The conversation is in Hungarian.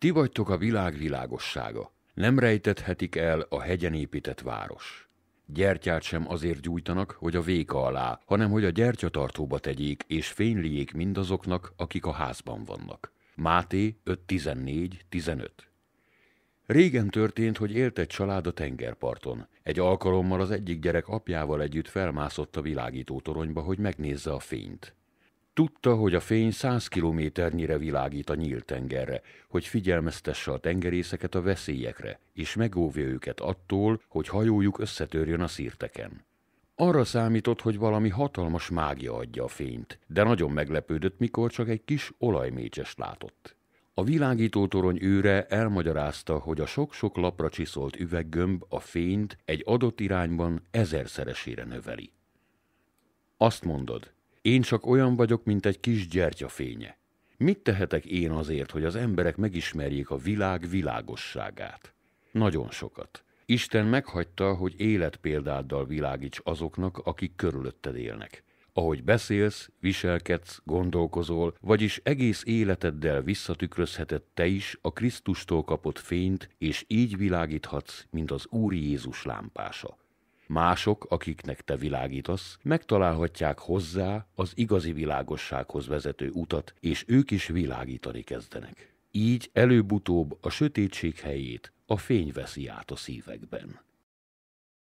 Ti vagytok a világ világossága. Nem rejtethetik el a hegyen épített város. Gyertyát sem azért gyújtanak, hogy a véka alá, hanem hogy a gyertyatartóba tegyék és fényliék mindazoknak, akik a házban vannak. Máté 5.14.15 Régen történt, hogy élt egy család a tengerparton. Egy alkalommal az egyik gyerek apjával együtt felmászott a világító toronyba, hogy megnézze a fényt. Tudta, hogy a fény száz kilométernyire világít a nyílt tengerre, hogy figyelmeztesse a tengerészeket a veszélyekre, és megóvja őket attól, hogy hajójuk összetörjön a szírteken. Arra számított, hogy valami hatalmas mágia adja a fényt, de nagyon meglepődött, mikor csak egy kis olajmécsest látott. A világítótorony őre elmagyarázta, hogy a sok-sok lapra csiszolt üveggömb a fényt egy adott irányban ezerszeresére növeli. Azt mondod, én csak olyan vagyok, mint egy kis gyertyafénye. Mit tehetek én azért, hogy az emberek megismerjék a világ világosságát? Nagyon sokat. Isten meghagyta, hogy életpéldáddal világíts azoknak, akik körülötted élnek. Ahogy beszélsz, viselkedsz, gondolkozol, vagyis egész életeddel visszatükrözheted te is a Krisztustól kapott fényt, és így világíthatsz, mint az Úr Jézus lámpása. Mások, akiknek te világítasz, megtalálhatják hozzá az igazi világossághoz vezető utat, és ők is világítani kezdenek. Így előbb-utóbb a sötétség helyét a fény veszi át a szívekben.